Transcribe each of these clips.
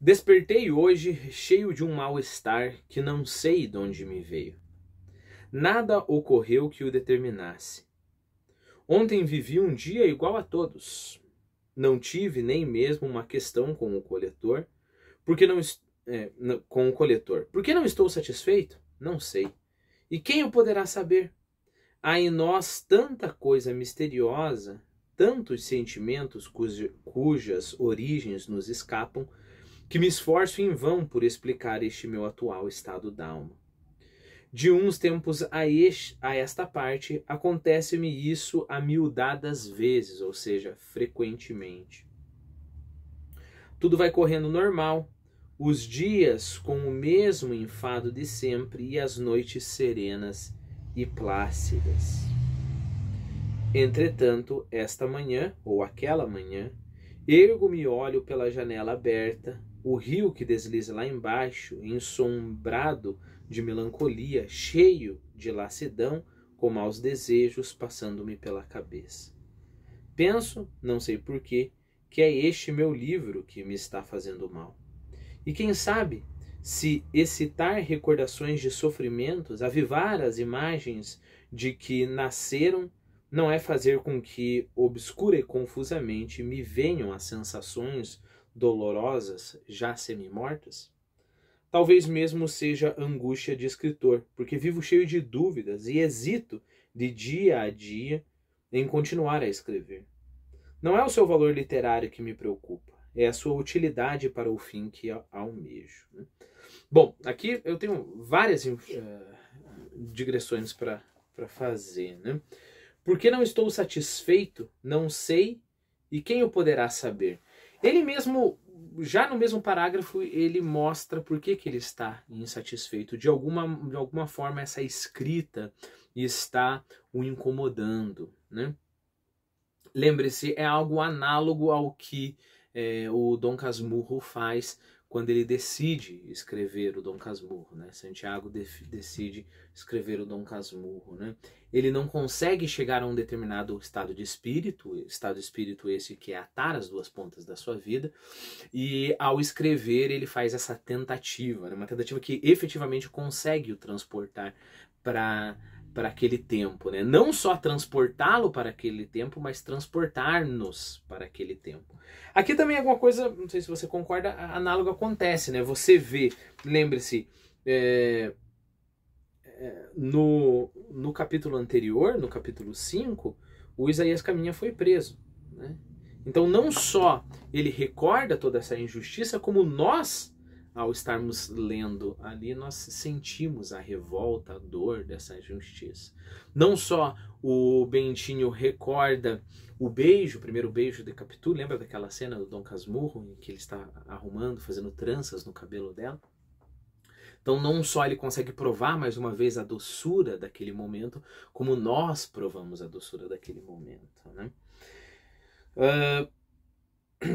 Despertei hoje cheio de um mal-estar que não sei de onde me veio. Nada ocorreu que o determinasse. Ontem vivi um dia igual a todos. Não tive nem mesmo uma questão com o coletor, porque não é, com o coletor. Por que não estou satisfeito? Não sei. E quem o poderá saber? Há em nós tanta coisa misteriosa, tantos sentimentos cujas origens nos escapam que me esforço em vão por explicar este meu atual estado d'alma. De uns tempos a, este, a esta parte, acontece-me isso a miudadas vezes, ou seja, frequentemente. Tudo vai correndo normal, os dias com o mesmo enfado de sempre e as noites serenas e plácidas. Entretanto, esta manhã, ou aquela manhã, ergo-me e olho pela janela aberta o rio que desliza lá embaixo, ensombrado de melancolia, cheio de lassidão, com maus desejos passando-me pela cabeça. Penso, não sei porquê, que é este meu livro que me está fazendo mal. E quem sabe, se excitar recordações de sofrimentos, avivar as imagens de que nasceram, não é fazer com que, obscura e confusamente, me venham as sensações dolorosas, já semi-mortas? Talvez mesmo seja angústia de escritor, porque vivo cheio de dúvidas e hesito de dia a dia em continuar a escrever. Não é o seu valor literário que me preocupa, é a sua utilidade para o fim que almejo. Né? Bom, aqui eu tenho várias uh, digressões para fazer. Né? Por que não estou satisfeito? Não sei. E quem o poderá saber? Ele mesmo, já no mesmo parágrafo, ele mostra por que, que ele está insatisfeito. De alguma, de alguma forma, essa escrita está o incomodando. Né? Lembre-se, é algo análogo ao que é, o Dom Casmurro faz quando ele decide escrever o Dom Casmurro, né? Santiago de decide escrever o Dom Casmurro, né? Ele não consegue chegar a um determinado estado de espírito, estado de espírito esse que é atar as duas pontas da sua vida, e ao escrever ele faz essa tentativa, né? uma tentativa que efetivamente consegue o transportar para para aquele tempo, né? Não só transportá-lo para aquele tempo, mas transportar-nos para aquele tempo. Aqui também alguma coisa, não sei se você concorda, análogo acontece, né? Você vê, lembre-se, é, é, no, no capítulo anterior, no capítulo 5, o Isaías Caminha foi preso, né? Então não só ele recorda toda essa injustiça, como nós ao estarmos lendo ali, nós sentimos a revolta, a dor dessa injustiça. Não só o Bentinho recorda o beijo, o primeiro beijo de Capitu, lembra daquela cena do Dom Casmurro, em que ele está arrumando, fazendo tranças no cabelo dela? Então, não só ele consegue provar mais uma vez a doçura daquele momento, como nós provamos a doçura daquele momento. Né? Uh,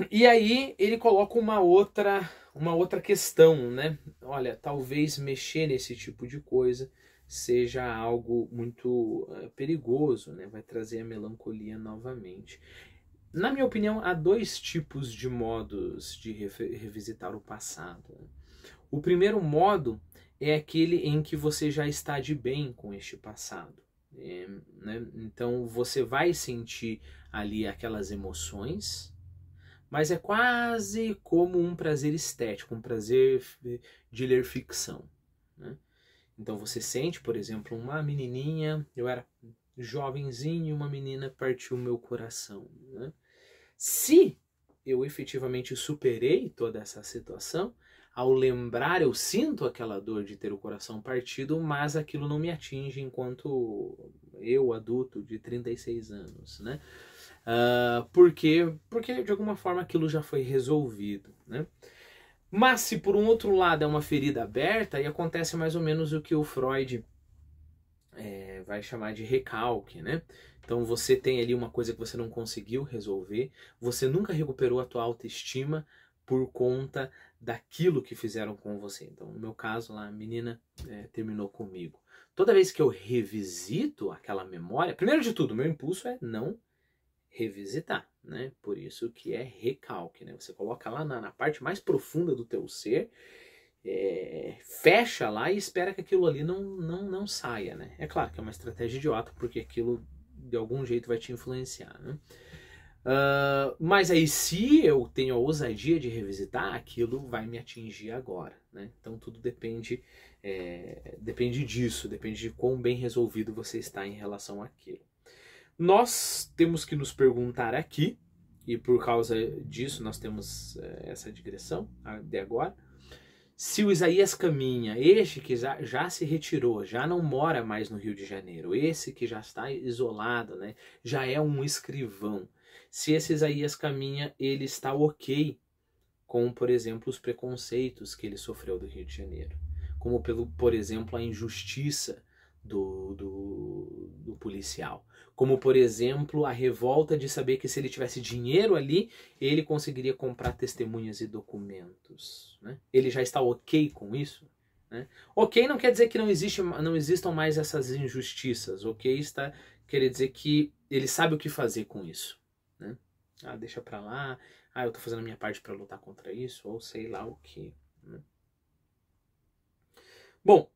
e aí ele coloca uma outra uma outra questão, né? Olha, talvez mexer nesse tipo de coisa seja algo muito eh, perigoso, né? Vai trazer a melancolia novamente. Na minha opinião, há dois tipos de modos de revisitar o passado. Né? O primeiro modo é aquele em que você já está de bem com este passado. É, né? Então você vai sentir ali aquelas emoções, mas é quase como um prazer estético, um prazer de ler ficção. Né? Então você sente, por exemplo, uma menininha, eu era jovenzinho, uma menina partiu meu coração. Né? Se eu efetivamente superei toda essa situação, ao lembrar eu sinto aquela dor de ter o coração partido, mas aquilo não me atinge enquanto eu, adulto de 36 anos, né? Uh, porque, porque de alguma forma aquilo já foi resolvido, né? Mas se por um outro lado é uma ferida aberta, e acontece mais ou menos o que o Freud é, vai chamar de recalque, né? Então você tem ali uma coisa que você não conseguiu resolver, você nunca recuperou a tua autoestima por conta daquilo que fizeram com você. Então, no meu caso lá, a menina é, terminou comigo. Toda vez que eu revisito aquela memória, primeiro de tudo, meu impulso é não revisitar, né? Por isso que é recalque, né? Você coloca lá na, na parte mais profunda do teu ser, é, fecha lá e espera que aquilo ali não, não, não saia, né? É claro que é uma estratégia idiota, porque aquilo de algum jeito vai te influenciar, né? Uh, mas aí, se eu tenho a ousadia de revisitar, aquilo vai me atingir agora, né? Então tudo depende, é, depende disso, depende de quão bem resolvido você está em relação àquilo. Nós temos que nos perguntar aqui, e por causa disso nós temos é, essa digressão de agora, se o Isaías caminha, este que já se retirou, já não mora mais no Rio de Janeiro, esse que já está isolado, né, já é um escrivão. Se esse Isaías caminha, ele está ok com, por exemplo, os preconceitos que ele sofreu do Rio de Janeiro, como pelo, por exemplo, a injustiça do, do, do policial como por exemplo a revolta de saber que se ele tivesse dinheiro ali, ele conseguiria comprar testemunhas e documentos. Né? Ele já está ok com isso? Né? Ok não quer dizer que não, existe, não existam mais essas injustiças, ok está quer dizer que ele sabe o que fazer com isso. Né? Ah, deixa para lá, ah, eu estou fazendo a minha parte para lutar contra isso, ou sei lá o que. Né? Bom,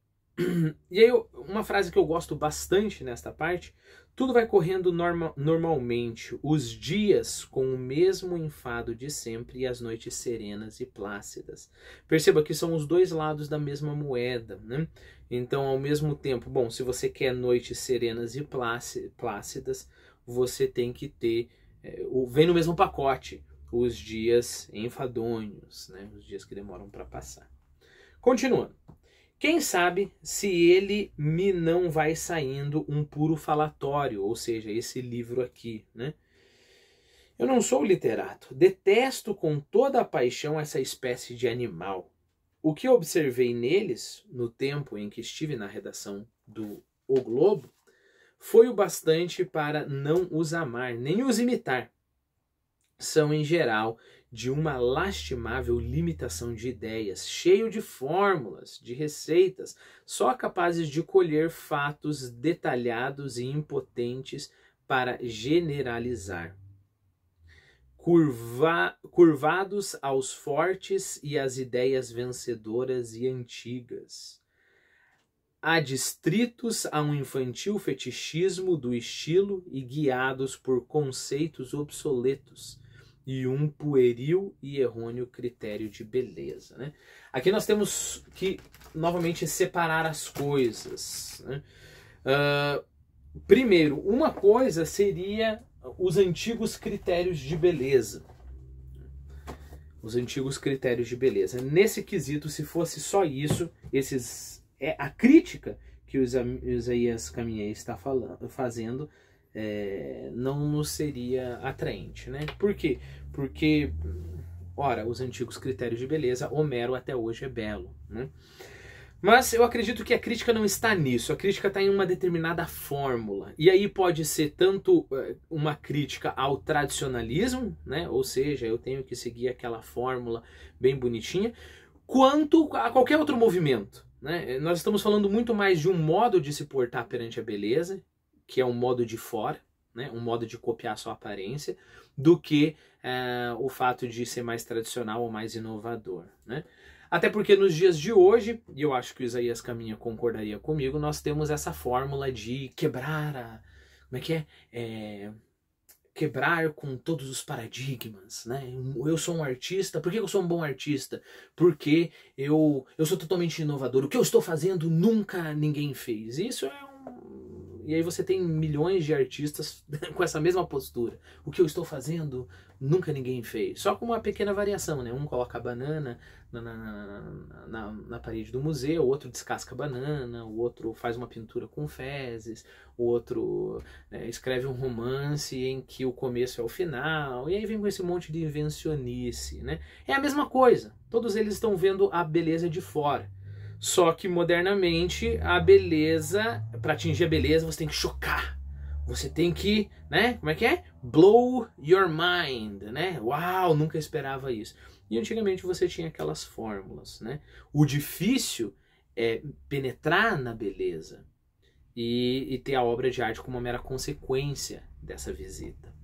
e aí, uma frase que eu gosto bastante nesta parte: tudo vai correndo norma normalmente, os dias com o mesmo enfado de sempre e as noites serenas e plácidas. Perceba que são os dois lados da mesma moeda, né? Então, ao mesmo tempo, bom, se você quer noites serenas e plácidas, você tem que ter. É, vem no mesmo pacote os dias enfadonhos, né? Os dias que demoram para passar. Continuando. Quem sabe se ele me não vai saindo um puro falatório, ou seja, esse livro aqui, né? Eu não sou literato, detesto com toda a paixão essa espécie de animal. O que observei neles, no tempo em que estive na redação do O Globo, foi o bastante para não os amar, nem os imitar. São, em geral, de uma lastimável limitação de ideias, cheio de fórmulas, de receitas, só capazes de colher fatos detalhados e impotentes para generalizar. Curva, curvados aos fortes e às ideias vencedoras e antigas. Adstritos a um infantil fetichismo do estilo e guiados por conceitos obsoletos e um pueril e errôneo critério de beleza. Né? Aqui nós temos que novamente separar as coisas. Né? Uh, primeiro, uma coisa seria os antigos critérios de beleza. Os antigos critérios de beleza. Nesse quesito, se fosse só isso, esses é a crítica que o Isaías Caminhei está falando, fazendo é, não nos seria atraente, né? Por quê? Porque, ora, os antigos critérios de beleza, Homero até hoje é belo, né? Mas eu acredito que a crítica não está nisso, a crítica está em uma determinada fórmula. E aí pode ser tanto é, uma crítica ao tradicionalismo, né? ou seja, eu tenho que seguir aquela fórmula bem bonitinha, quanto a qualquer outro movimento. Né? Nós estamos falando muito mais de um modo de se portar perante a beleza, que é um modo de fora, né, um modo de copiar sua aparência, do que é, o fato de ser mais tradicional ou mais inovador. Né? Até porque nos dias de hoje, e eu acho que o Isaías Caminha concordaria comigo, nós temos essa fórmula de quebrar a. Como é que é? é quebrar com todos os paradigmas, né? Eu sou um artista, por que eu sou um bom artista? Porque eu, eu sou totalmente inovador. O que eu estou fazendo nunca ninguém fez. Isso é e aí você tem milhões de artistas com essa mesma postura. O que eu estou fazendo, nunca ninguém fez. Só com uma pequena variação, né? Um coloca a banana na, na, na, na parede do museu, o outro descasca a banana, o outro faz uma pintura com fezes, o outro né, escreve um romance em que o começo é o final. E aí vem com esse monte de invencionice, né? É a mesma coisa. Todos eles estão vendo a beleza de fora. Só que modernamente a beleza, para atingir a beleza, você tem que chocar. Você tem que, né? Como é que é? Blow your mind, né? Uau, nunca esperava isso. E antigamente você tinha aquelas fórmulas, né? O difícil é penetrar na beleza e, e ter a obra de arte como uma mera consequência dessa visita.